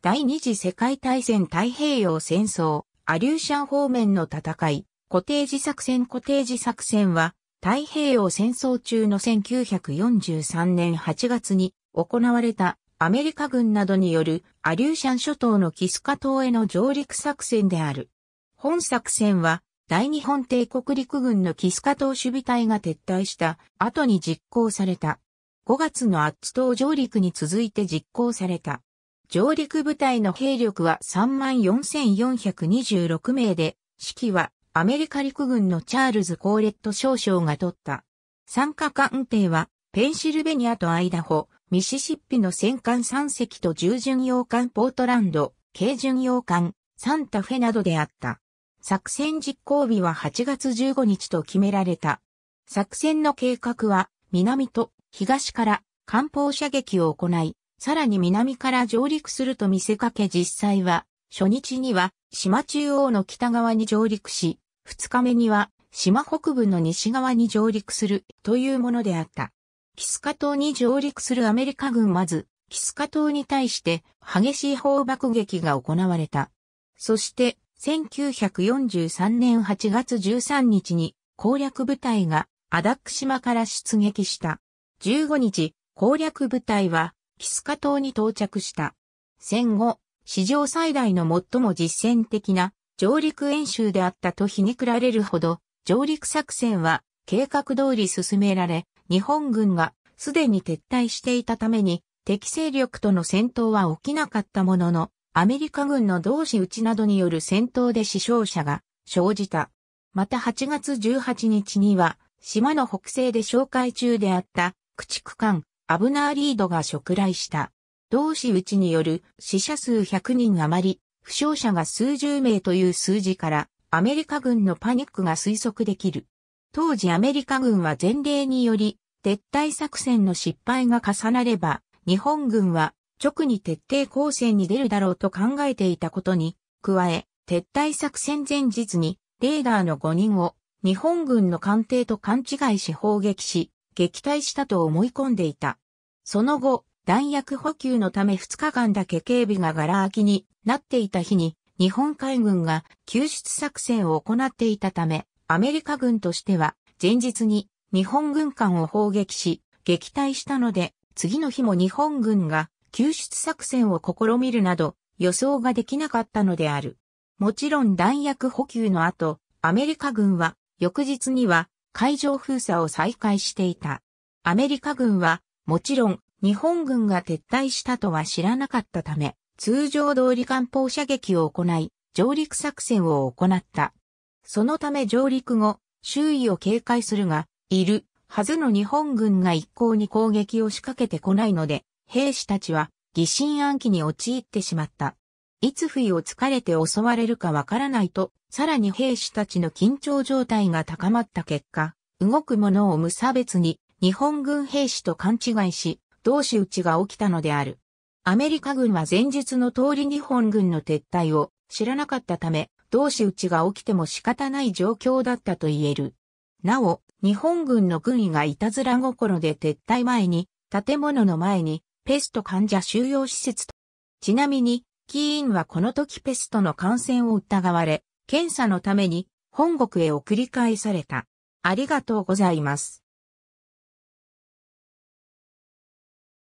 第二次世界大戦太平洋戦争、アリューシャン方面の戦い、固定時作戦固定時作戦は、太平洋戦争中の1943年8月に行われたアメリカ軍などによるアリューシャン諸島のキスカ島への上陸作戦である。本作戦は大日本帝国陸軍のキスカ島守備隊が撤退した後に実行された。5月のアッツ島上陸に続いて実行された。上陸部隊の兵力は34,426名で、指揮はアメリカ陸軍のチャールズ・コーレット少将が取った。参加艦艇は、ペンシルベニアとアイダホ、ミシシッピの戦艦3隻と従巡洋艦ポートランド、軽巡洋艦、サンタフェなどであった。作戦実行日は8月15日と決められた。作戦の計画は、南と東から艦砲射撃を行い、さらに南から上陸すると見せかけ実際は、初日には島中央の北側に上陸し、二日目には島北部の西側に上陸するというものであった。キスカ島に上陸するアメリカ軍まず、キスカ島に対して激しい砲爆撃が行われた。そして、1943年8月13日に攻略部隊がアダック島から出撃した。15日、攻略部隊はキスカ島に到着した。戦後、史上最大の最も実践的な上陸演習であったと皮肉られるほど、上陸作戦は計画通り進められ、日本軍がすでに撤退していたために敵勢力との戦闘は起きなかったものの、アメリカ軍の同士打ちなどによる戦闘で死傷者が生じた。また8月18日には、島の北西で紹介中であった駆逐艦アブナーリードが触来した。同志打ちによる死者数100人余り、負傷者が数十名という数字から、アメリカ軍のパニックが推測できる。当時アメリカ軍は前例により、撤退作戦の失敗が重なれば、日本軍は直に徹底抗戦に出るだろうと考えていたことに、加え、撤退作戦前日に、レーダーの5人を日本軍の艦艇と勘違いし砲撃し、撃退したと思い込んでいた。その後、弾薬補給のため2日間だけ警備がガラ空きになっていた日に、日本海軍が救出作戦を行っていたため、アメリカ軍としては、前日に日本軍艦を砲撃し、撃退したので、次の日も日本軍が救出作戦を試みるなど、予想ができなかったのである。もちろん弾薬補給の後、アメリカ軍は翌日には海上封鎖を再開していた。アメリカ軍は、もちろん、日本軍が撤退したとは知らなかったため、通常通り艦砲射撃を行い、上陸作戦を行った。そのため上陸後、周囲を警戒するが、いるはずの日本軍が一向に攻撃を仕掛けてこないので、兵士たちは疑心暗鬼に陥ってしまった。いつ不意を疲れて襲われるかわからないと、さらに兵士たちの緊張状態が高まった結果、動くものを無差別に日本軍兵士と勘違いし、同士討ちが起きたのである。アメリカ軍は前述の通り日本軍の撤退を知らなかったため、同士討ちが起きても仕方ない状況だったと言える。なお、日本軍の軍医がいたずら心で撤退前に、建物の前に、ペスト患者収容施設と。ちなみに、キーンはこの時ペストの感染を疑われ、検査のために本国へ送り返された。ありがとうございます。